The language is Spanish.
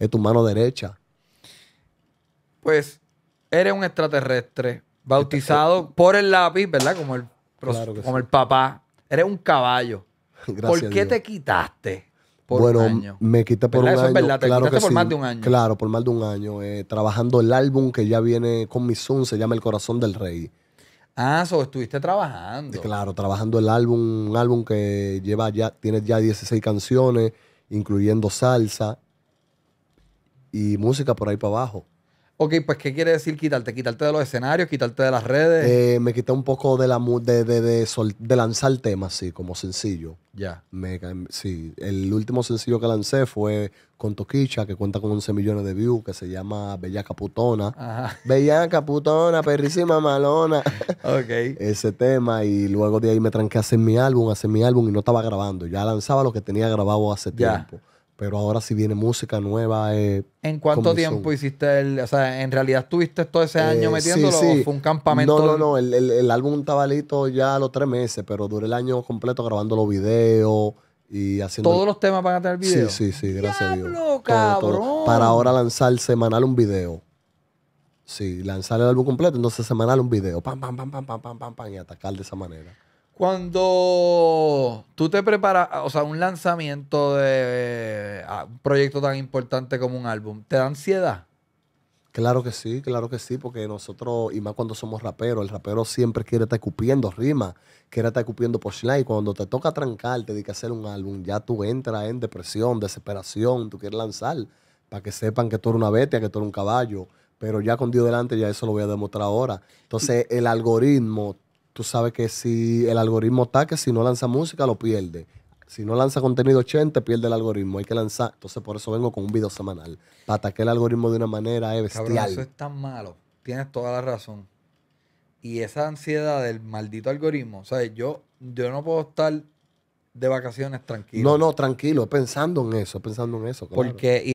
es tu mano derecha. Pues eres un extraterrestre bautizado por el lápiz, ¿verdad? Como el, como el papá. Eres un caballo. Gracias ¿Por qué te quitaste? Por bueno, me quité por un claro quitaste por más de un año. Claro, por más de un año. Eh, trabajando el álbum que ya viene con mi Zoom, se llama El Corazón del Rey. Ah, so estuviste trabajando. Eh, claro, trabajando el álbum, un álbum que lleva ya, tiene ya 16 canciones, incluyendo salsa, y música por ahí para abajo. Ok, pues ¿qué quiere decir quitarte? ¿Quitarte de los escenarios? ¿Quitarte de las redes? Eh, me quité un poco de, la, de, sol- de lanzar temas, sí, como sencillo. Ya. sí, el último sencillo que lancé fue con Toquicha, que cuenta con 11 millones de views, que se llama Bella Caputona. Ajá. Bellaca Putona, perrísima malona. ok. Ese tema, y luego de ahí me tranqué a hacer mi álbum, hacer mi álbum, y no estaba grabando. Ya lanzaba lo que tenía grabado hace tiempo pero ahora si viene música nueva. Eh, ¿En cuánto tiempo hiciste el.? O sea, ¿en realidad estuviste todo ese eh, año metiéndolo fue un campamento? No, no, no. El, álbum estaba listo ya a los tres meses, pero duré el año completo grabando los videos y haciendo. ¿Todos los temas para a tener video? Sí, sí, sí, gracias Dios. cabrón! Para ahora lanzar semanal un video. Sí, lanzar el álbum completo, entonces semanal un video. pam, pam, pam, pam, pam, pam, pam, y atacar de esa manera. Cuando tú te preparas, o sea, un lanzamiento de eh, un proyecto tan importante como un álbum, ¿te da ansiedad? Claro que sí, claro que sí, porque nosotros, y más cuando somos raperos, el rapero siempre quiere estar escupiendo rima, quiere estar escupiendo y Cuando te toca te de que hacer un álbum, ya tú entras en depresión, desesperación, tú quieres lanzar para que sepan que tú eres una bestia, que tú eres un caballo. Pero ya con Dios delante, ya eso lo voy a demostrar ahora. Entonces, el algoritmo tú sabes que si el algoritmo ataque si no lanza música, lo pierde. Si no lanza contenido 80, pierde el algoritmo. Hay que lanzar. Entonces, por eso vengo con un video semanal. Para atacar el algoritmo de una manera es eh, bestial. eso es tan malo. Tienes toda la razón. Y esa ansiedad del maldito algoritmo. sabes yo, yo no puedo estar de vacaciones tranquilo. No, no, tranquilo. Pensando en eso, pensando en eso. Porque...